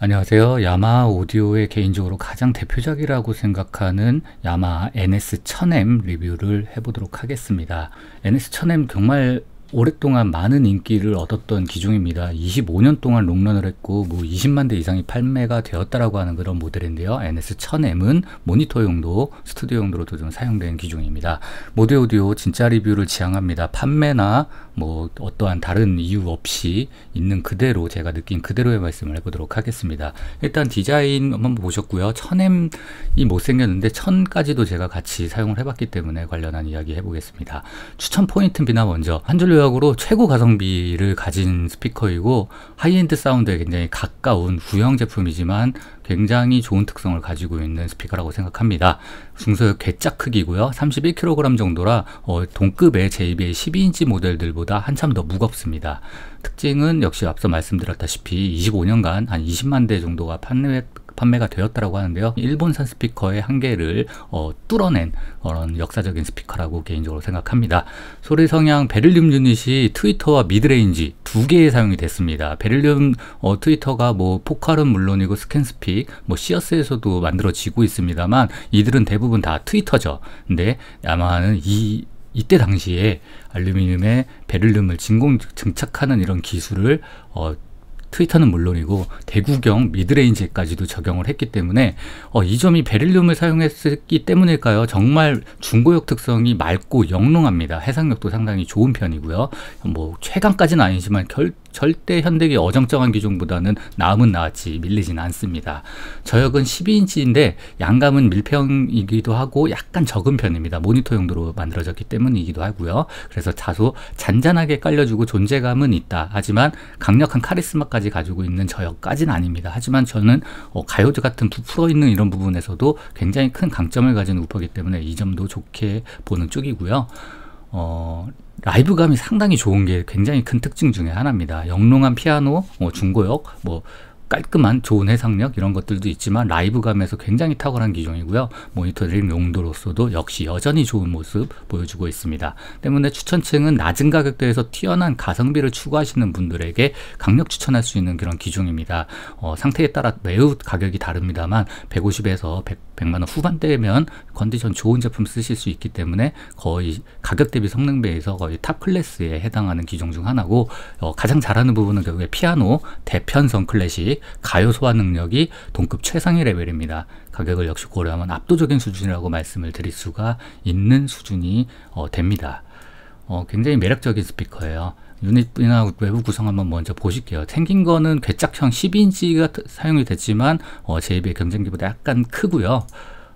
안녕하세요. 야마하 오디오의 개인적으로 가장 대표작이라고 생각하는 야마하 NS1000M 리뷰를 해보도록 하겠습니다. NS1000M 정말 오랫동안 많은 인기를 얻었던 기종입니다. 25년 동안 롱런을 했고 뭐 20만 대 이상이 판매가 되었다라고 하는 그런 모델인데요. NS1000M은 모니터 용도, 스튜디오 용도로도 좀 사용된 기종입니다. 모드 오디오 진짜 리뷰를 지향합니다. 판매나 뭐 어떠한 다른 이유 없이 있는 그대로 제가 느낀 그대로의 말씀을 해보도록 하겠습니다. 일단 디자인 한번 보셨고요. 1000M이 못생겼는데 1000까지도 제가 같이 사용을 해봤기 때문에 관련한 이야기 해보겠습니다. 추천 포인트 비나 먼저 한 줄로 대표으로 최고 가성비를 가진 스피커이고 하이엔드 사운드에 굉장히 가까운 구형 제품이지만 굉장히 좋은 특성을 가지고 있는 스피커라고 생각합니다. 중소역 괴짝 크기고요. 31kg 정도라 어, 동급의 JBL 12인치 모델들보다 한참 더 무겁습니다. 특징은 역시 앞서 말씀드렸다시피 25년간 한 20만 대 정도가 판매, 판매가 되었다고 하는데요. 일본산 스피커의 한계를 어, 뚫어낸 그런 역사적인 스피커라고 개인적으로 생각합니다. 소리 성향 베를륨 유닛이 트위터와 미드레인지 두개의 사용이 됐습니다. 베를륨 어, 트위터가 뭐 포칼은 물론이고 스캔스피, 뭐 시어스에서도 만들어지고 있습니다만 이들은 대부분 다 트위터죠. 근데 아마는 이 이때 당시에 알루미늄에 베를륨을 진공 증착하는 이런 기술을 어, 트위터는 물론이고 대구경 미드레인지까지도 적용을 했기 때문에 어, 이 점이 베릴륨을 사용했기 때문일까요? 정말 중고역 특성이 맑고 영롱합니다. 해상력도 상당히 좋은 편이고요. 뭐 최강까지는 아니지만 결, 절대 현대계 어정쩡한 기종보다는 나음은 나았지 밀리진 않습니다. 저역은 12인치인데 양감은 밀평이기도 하고 약간 적은 편입니다. 모니터 용도로 만들어졌기 때문이기도 하고요. 그래서 다소 잔잔하게 깔려주고 존재감은 있다. 하지만 강력한 카리스마까지 가지고 있는 저역까지는 아닙니다. 하지만 저는 어, 가요드 같은 부풀어 있는 이런 부분에서도 굉장히 큰 강점을 가진 우퍼기 때문에 이 점도 좋게 보는 쪽이고요. 어, 라이브감이 상당히 좋은 게 굉장히 큰 특징 중에 하나입니다. 영롱한 피아노, 뭐 중고역, 뭐 깔끔한 좋은 해상력 이런 것들도 있지만 라이브감에서 굉장히 탁월한 기종이고요. 모니터링 용도로서도 역시 여전히 좋은 모습 보여주고 있습니다. 때문에 추천층은 낮은 가격대에서 뛰어난 가성비를 추구하시는 분들에게 강력 추천할 수 있는 그런 기종입니다. 어, 상태에 따라 매우 가격이 다릅니다만 150에서 100 100만 원 후반대면 컨디션 좋은 제품 쓰실 수 있기 때문에 거의 가격 대비 성능 배에서 거의 탑 클래스에 해당하는 기종 중 하나고 어, 가장 잘하는 부분은 결국에 피아노 대편성 클래식 가요 소화 능력이 동급 최상위 레벨입니다. 가격을 역시 고려하면 압도적인 수준이라고 말씀을 드릴 수가 있는 수준이 어, 됩니다. 어, 굉장히 매력적인 스피커예요. 유닛이나 외부 구성 한번 먼저 보실게요. 생긴 거는 괴짝형 10인치가 사용이 됐지만 어, 제 입에 경쟁기보다 약간 크고요.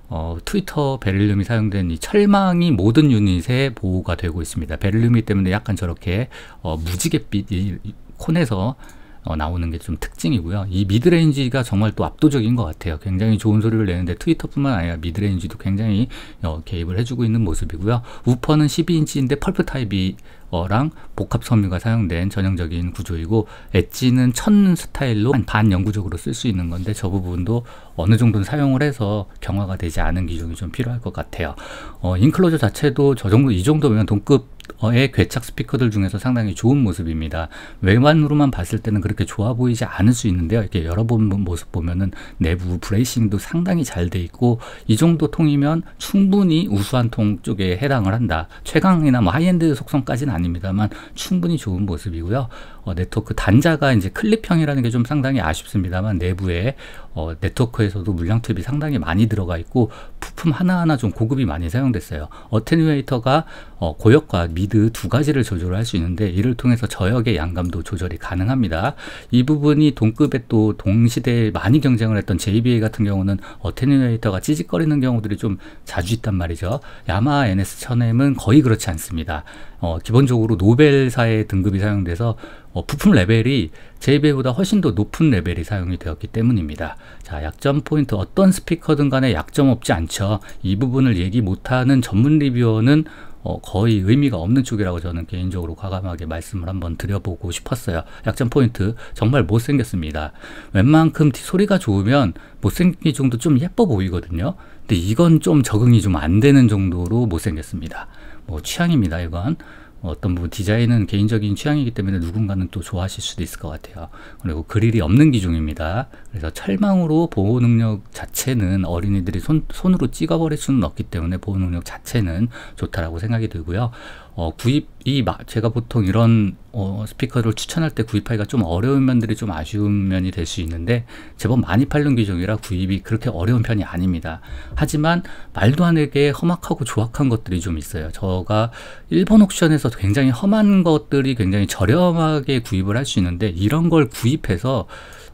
어, 트위터 베릴륨이 사용된 이 철망이 모든 유닛에 보호가 되고 있습니다. 베릴륨이 때문에 약간 저렇게 어, 무지개빛이 콘에서 어, 나오는 게 좀 특징이고요. 이 미드레인지가 정말 또 압도적인 것 같아요. 굉장히 좋은 소리를 내는데 트위터뿐만 아니라 미드레인지도 굉장히 어, 개입을 해주고 있는 모습이고요. 우퍼는 12인치인데 펄프 타입이 어랑 복합 섬유가 사용된 전형적인 구조이고 엣지는 천 스타일로 반영구적으로 쓸 수 있는 건데 저 부분도 어느 정도는 사용을 해서 경화가 되지 않은 기종이 좀 필요할 것 같아요. 어, 인클로저 자체도 저 정도 이 정도면 동급 어, 의 괴착 스피커들 중에서 상당히 좋은 모습입니다. 외관으로만 봤을 때는 그렇게 좋아 보이지 않을 수 있는데요. 이렇게 열어본 모습 보면은 내부 브레이싱도 상당히 잘 돼 있고 이 정도 통이면 충분히 우수한 통 쪽에 해당을 한다. 최강이나 뭐 하이엔드 속성까지는 아닙니다만 충분히 좋은 모습이고요. 어, 네트워크 단자가 이제 클립형이라는 게 좀 상당히 아쉽습니다만 내부에 어, 네트워크에서도 물량 탭이 상당히 많이 들어가 있고 부품 하나하나 좀 고급이 많이 사용됐어요. 어테뉴에이터가 어, 고역과 미드 두 가지를 조절할 수 있는데 이를 통해서 저역의 양감도 조절이 가능합니다. 이 부분이 동급에 또 동시대에 많이 경쟁을 했던 JBA 같은 경우는 어테니레이터가 찌직거리는 경우들이 좀 자주 있단 말이죠. 야마 NS 1 0 m 은 거의 그렇지 않습니다. 어, 기본적으로 노벨사의 등급이 사용돼서 어, 부품 레벨이 j b a 보다 훨씬 더 높은 레벨이 사용이 되었기 때문입니다. 자, 약점 포인트 어떤 스피커든 간에 약점 없지 않죠. 이 부분을 얘기 못하는 전문 리뷰어는 어, 거의 의미가 없는 축이라고 저는 개인적으로 과감하게 말씀을 한번 드려보고 싶었어요. 약점 포인트 정말 못생겼습니다. 웬만큼 소리가 좋으면 못생긴 정도 좀 예뻐 보이거든요. 근데 이건 좀 적응이 좀 안 되는 정도로 못생겼습니다. 뭐 취향입니다 이건. 어떤 부분 뭐 디자인은 개인적인 취향이기 때문에 누군가는 또 좋아하실 수도 있을 것 같아요. 그리고 그릴이 없는 기종입니다. 그래서 철망으로 보호 능력 자체는 어린이들이 손, 손으로 찍어버릴 수는 없기 때문에 보호 능력 자체는 좋다라고 생각이 들고요. 어, 구입이 마, 제가 보통 이런 어, 스피커를 추천할 때 구입하기가 좀 어려운 면들이 좀 아쉬운 면이 될 수 있는데 제법 많이 팔린 기종이라 구입이 그렇게 어려운 편이 아닙니다. 하지만 말도 안 되게 험악하고 조악한 것들이 좀 있어요. 저가 일본 옥션에서 굉장히 험한 것들이 굉장히 저렴하게 구입을 할 수 있는데 이런 걸 구입해서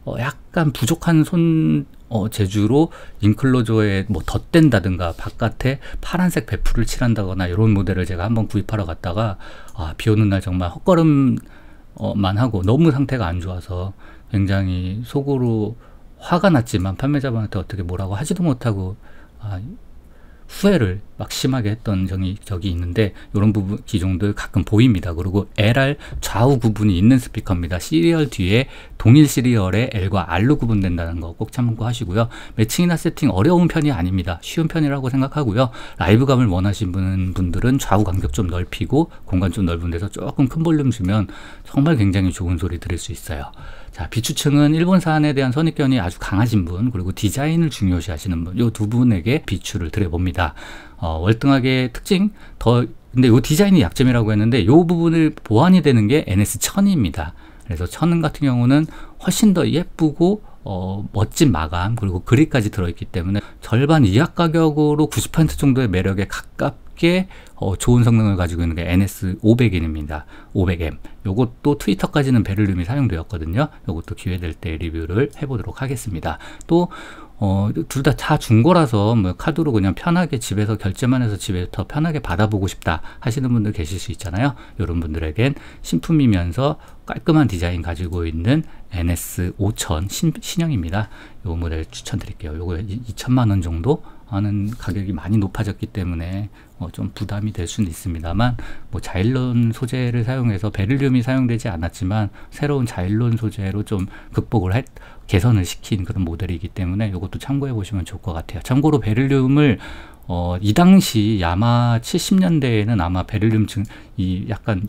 어, 약간 부족한 손 어, 제주로 인클로저에 뭐 덧댄다든가 바깥에 파란색 베프를 칠한다거나 이런 모델을 제가 한번 구입하러 갔다가 아, 비 오는 날 정말 헛걸음만 어, 하고 너무 상태가 안 좋아서 굉장히 속으로 화가 났지만 판매자분한테 어떻게 뭐라고 하지도 못하고 아, 후회를 막 심하게 했던 적이, 적이 있는데 이런 부분 기종도 가끔 보입니다. 그리고 LR 좌우 구분이 있는 스피커입니다. 시리얼 뒤에 동일 시리얼의 L과 R로 구분된다는 거 꼭 참고하시고요. 매칭이나 세팅 어려운 편이 아닙니다. 쉬운 편이라고 생각하고요. 라이브감을 원하시는 분들은 좌우 간격 좀 넓히고 공간 좀 넓은 데서 조금 큰 볼륨 주면 정말 굉장히 좋은 소리 들을 수 있어요. 자, 비추층은 일본 산에 대한 선입견이 아주 강하신 분, 그리고 디자인을 중요시 하시는 분, 요 두 분에게 비추를 드려봅니다. 어, 월등하게 특징, 더, 근데 요 디자인이 약점이라고 했는데 요 부분을 보완이 되는 게 NS1000입니다. 그래서 1 0 0천 같은 경우는 훨씬 더 예쁘고 어, 멋진 마감 그리고 그립까지 들어있기 때문에 절반 이하 가격으로 90% 정도의 매력에 가깝게 어, 좋은 성능을 가지고 있는 게 n s 5 0 0입니다 500M. 요것도 트위터까지는 베를륨이 사용되었거든요. 요것도 기회 될 때 리뷰를 해보도록 하겠습니다. 또 어, 둘 다 다 중고라서 뭐 카드로 그냥 편하게 집에서 결제만 해서 집에서 더 편하게 받아보고 싶다 하시는 분들 계실 수 있잖아요. 이런 분들에겐 신품이면서 깔끔한 디자인 가지고 있는 NS 5000 신, 형입니다이 모델 추천드릴게요. 요거 2천만 원 정도 하는 가격이 많이 높아졌기 때문에 어, 좀 부담이 될 수는 있습니다만 뭐 자일론 소재를 사용해서 베를륨이 사용되지 않았지만 새로운 자일론 소재로 좀 극복을 했, 개선을 시킨 그런 모델이기 때문에 이것도 참고해 보시면 좋을 것 같아요. 참고로 베를륨을 어, 이 당시 야마 70년대에는 아마 베를륨 증, 이 약간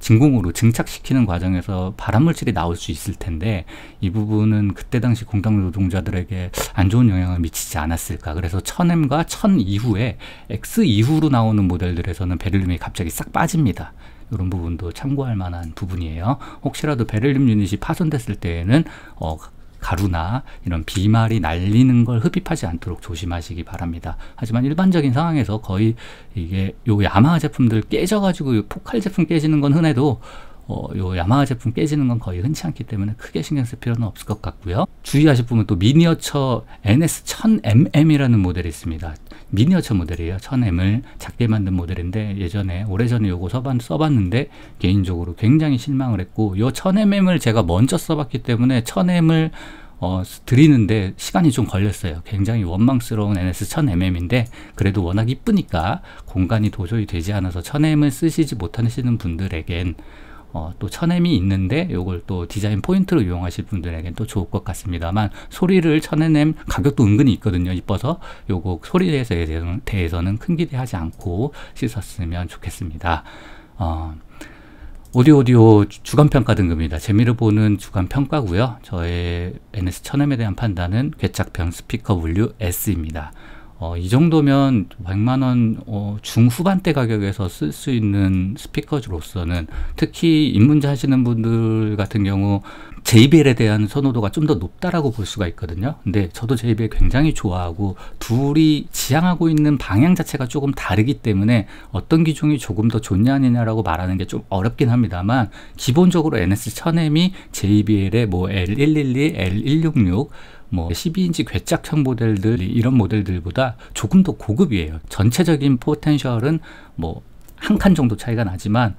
진공으로 증착시키는 과정에서 발암물질이 나올 수 있을 텐데 이 부분은 그때 당시 공장 노동자들에게 안 좋은 영향을 미치지 않았을까 그래서 1000M과 1000 이후에 X 이후로 나오는 모델들에서는 베를륨이 갑자기 싹 빠집니다 이런 부분도 참고할 만한 부분이에요 혹시라도 베를륨 유닛이 파손됐을 때에는 어, 가루나 이런 비말이 날리는 걸 흡입하지 않도록 조심하시기 바랍니다. 하지만 일반적인 상황에서 거의 이게 요 야마하 제품들 깨져가지고 요 포칼 제품 깨지는 건 흔해도 어, 요 야마하 제품 깨지는 건 거의 흔치 않기 때문에 크게 신경 쓸 필요는 없을 것 같고요. 주의하실 부분 또 미니어처 NS1000mm이라는 모델이 있습니다. 미니어처 모델이에요. 천0을 작게 만든 모델인데 예전에 오래전에 요거 써봤, 써봤는데 개인적으로 굉장히 실망을 했고 요천0 0을 제가 먼저 써봤기 때문에 천0 0을 어, 드리는데 시간이 좀 걸렸어요. 굉장히 원망스러운 NS 1000mm인데 그래도 워낙 이쁘니까 공간이 도저히 되지 않아서 1000mm을 쓰시지 못하시는 분들에겐 어, 또 천엠이 있는데 이걸또 디자인 포인트로 이용하실 분들에겐 또 좋을 것 같습니다만 소리를 천냄 가격도 은근히 있거든요 이뻐서 요거 소리에 대해서는, 대해서는 큰 기대하지 않고 씻었으면 좋겠습니다 어, 오디오 오디오 주간평가 등급입니다. 재미를 보는 주간평가고요. 저의 n s 1 0에 대한 판단은 괴착형 스피커 분류 S입니다. 어, 이 정도면 100만 원 어, 중후반대 가격에서 쓸 수 있는 스피커로서는 즈 특히 입문자 하시는 분들 같은 경우 JBL에 대한 선호도가 좀 더 높다라고 볼 수가 있거든요. 근데 저도 JBL 굉장히 좋아하고 둘이 지향하고 있는 방향 자체가 조금 다르기 때문에 어떤 기종이 조금 더 좋냐 아니냐라고 말하는 게 좀 어렵긴 합니다만 기본적으로 NS1000M이 JBL의 뭐 L112, L166 뭐 12인치 괴짝형 모델들 이런 모델들보다 조금 더 고급이에요. 전체적인 포텐셜은 뭐 한 칸 정도 차이가 나지만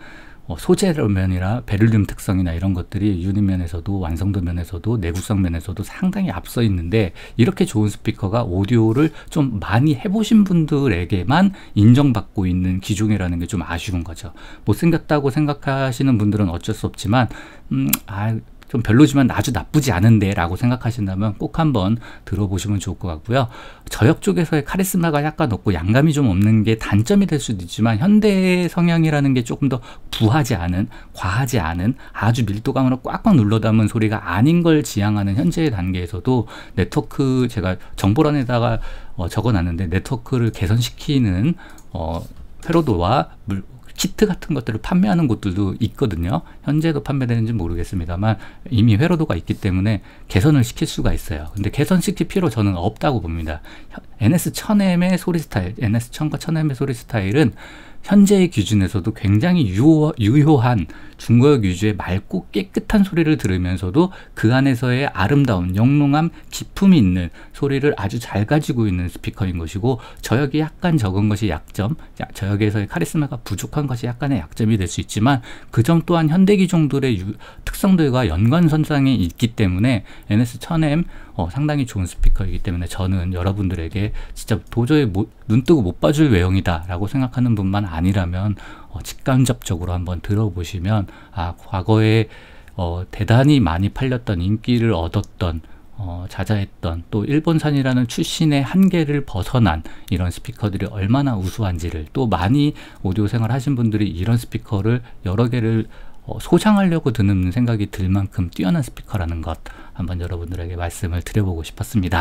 뭐 소재로 면이나 베를륨 특성이나 이런 것들이 유닛 면에서도 완성도 면에서도 내구성 면에서도 상당히 앞서 있는데 이렇게 좋은 스피커가 오디오를 좀 많이 해보신 분들에게만 인정받고 있는 기종이라는 게 좀 아쉬운 거죠 못생겼다고 생각하시는 분들은 어쩔 수 없지만 음, 아, 좀 별로지만 아주 나쁘지 않은데라고 생각하신다면 꼭 한번 들어보시면 좋을 것 같고요. 저역 쪽에서의 카리스마가 약간 없고 양감이 좀 없는 게 단점이 될 수도 있지만 현대의 성향이라는 게 조금 더 부하지 않은 과하지 않은 아주 밀도감으로 꽉꽉 눌러 담은 소리가 아닌 걸 지향하는 현재의 단계에서도 네트워크 제가 정보란에다가 어, 적어놨는데 네트워크를 개선시키는 어, 회로도와 물, 키트 같은 것들을 판매하는 곳들도 있거든요. 현재도 그 판매되는지 모르겠습니다만 이미 회로도가 있기 때문에 개선을 시킬 수가 있어요. 근데 개선시킬 필요 저는 없다고 봅니다. NS1000M의 소리 스타일, NS1000과 1000M의 소리 스타일은 현재의 기준에서도 굉장히 유효, 유효한 중고역 위주의 맑고 깨끗한 소리를 들으면서도 그 안에서의 아름다운 영롱함 기품이 있는 소리를 아주 잘 가지고 있는 스피커인 것이고 저역이 약간 적은 것이 약점 저역에서의 카리스마가 부족한 것이 약간의 약점이 될 수 있지만 그 점 또한 현대기 종들의 특성들과 연관선상에 있기 때문에 NS1000M 어, 상당히 좋은 스피커이기 때문에 저는 여러분들에게 진짜 도저히 못, 눈 뜨고 못 봐줄 외형이다 라고 생각하는 분만 아니라면 어, 직간접적으로 한번 들어보시면 아 과거에 어, 대단히 많이 팔렸던 인기를 얻었던 어, 자자했던 또 일본산이라는 출신의 한계를 벗어난 이런 스피커들이 얼마나 우수한지를 또 많이 오디오 생활 하신 분들이 이런 스피커를 여러 개를 어, 소장하려고 드는 생각이 들 만큼 뛰어난 스피커라는 것 한번 여러분들에게 말씀을 드려보고 싶었습니다.